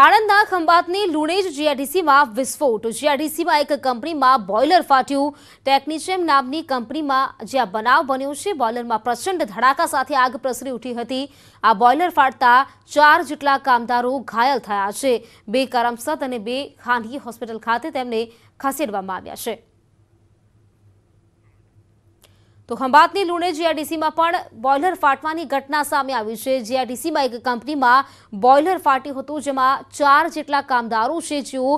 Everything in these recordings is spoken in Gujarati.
આણંદના ખંભાતની લુણેજ જીઆઈડીસીમાં વિસ્ફોટ જીઆઈડીસીમાં એક કંપનીમાં બોઇલર ફાટ્યું ટેકનિશિયમ નામની કંપનીમાં જ્યાં બનાવ બન્યો છે બોઇલરમાં પ્રચંડ ધડાકા સાથે આગ પ્રસરી ઉઠી હતી આ બોઇલર ફાટતા ચાર જેટલા કામદારો ઘાયલ થયા છે બે કરમસદ અને બે ખાનગી હોસ્પિટલ ખાતે તેમને ખસેડવામાં આવ્યા છે તો ખંભાતની લુણે જીઆરડીસીમાં પણ બોઇલર ફાટવાની ઘટના સામે આવી છે જીઆરડીસીમાં એક કંપનીમાં બોઇલર ફાટ્યું હતું જેમાં ચાર જેટલા કામદારો છે જેઓ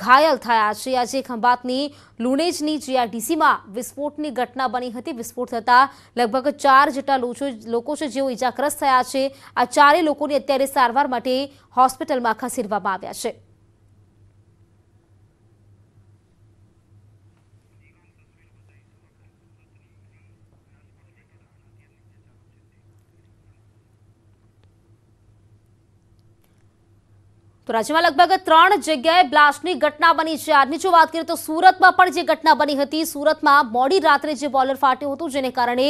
ઘાયલ થયા છે આજે ખંભાતની લુણેજની જીઆરડીસીમાં વિસ્ફોટની ઘટના બની હતી વિસ્ફોટ થતાં લગભગ ચાર જેટલા લોકો છે જેઓ ઇજાગ્રસ્ત થયા છે આ ચારેય લોકોને અત્યારે સારવાર માટે હોસ્પિટલમાં ખસેડવામાં આવ્યા છે તો રાજ્યમાં લગભગ ત્રણ જગ્યાએ બ્લાસ્ટની ઘટના બની છે આજની જો વાત કરીએ તો સુરતમાં પણ જે ઘટના બની હતી સુરતમાં મોડી રાત્રે જે બોલર ફાટ્યું હતું જેને કારણે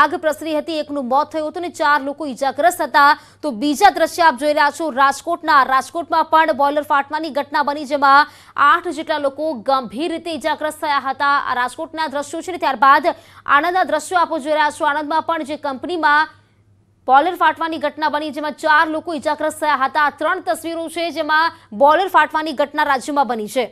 આગ પ્રસરી હતી એકનું મોત થયું હતું અને ચાર લોકો ઈજાગ્રસ્ત હતા તો બીજા દ્રશ્ય આપ જોઈ રહ્યા છો રાજકોટના રાજકોટમાં પણ બોલર ફાટવાની ઘટના બની જેમાં આઠ જેટલા લોકો ગંભીર રીતે ઈજાગ્રસ્ત થયા હતા આ રાજકોટના દ્રશ્યો છે ત્યારબાદ આણંદના દ્રશ્યો આપો જોઈ રહ્યા છો આણંદમાં પણ જે કંપનીમાં બોલર ફાટવાની ઘટના બની જેમાં ચાર લોકો ઇજાગ્રસ્ત થયા હતા ત્રણ તસવીરો છે જેમાં બોલર ફાટવાની ઘટના રાજ્યમાં બની છે